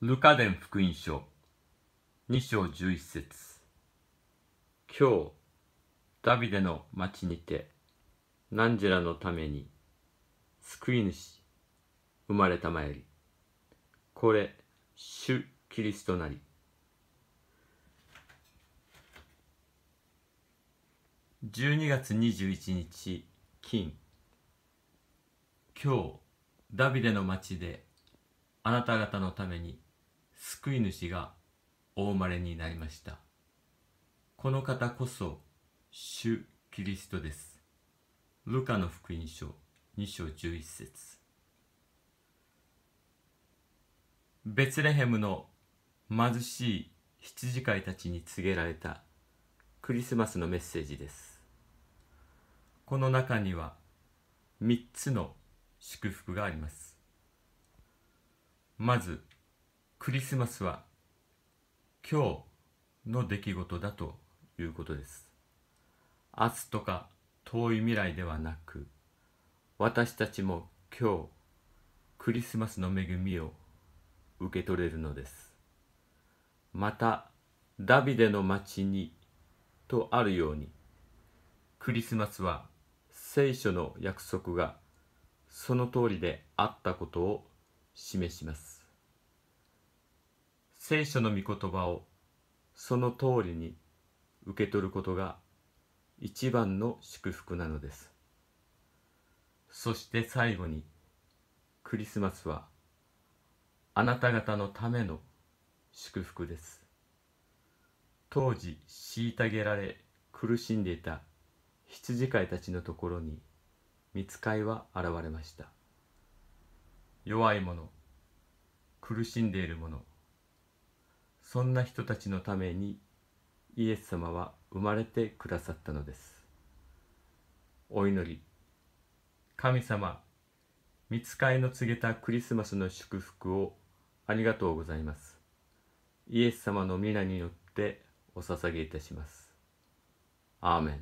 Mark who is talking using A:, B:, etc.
A: ルカン福音書2章11節今日ダビデの町にて何ェらのために救い主生まれたまえりこれ主キリストなり12月21日金今日ダビデの町であなた方のために救い主がお生まれになりました。この方こそ、主キリストです。ルカの福音書2章11節ベツレヘムの貧しい羊飼いたちに告げられたクリスマスのメッセージです。この中には3つの祝福があります。まず、クリスマスは今日の出来事だということです。明日とか遠い未来ではなく、私たちも今日、クリスマスの恵みを受け取れるのです。また、ダビデの町にとあるように、クリスマスは聖書の約束がその通りであったことを示します。聖書の御言葉をその通りに受け取ることが一番の祝福なのですそして最後にクリスマスはあなた方のための祝福です当時虐げられ苦しんでいた羊飼いたちのところに見つかいは現れました弱い者苦しんでいる者そんな人たちのためにイエス様は生まれてくださったのですお祈り神様見つかいの告げたクリスマスの祝福をありがとうございますイエス様の皆によってお捧げいたしますアーメン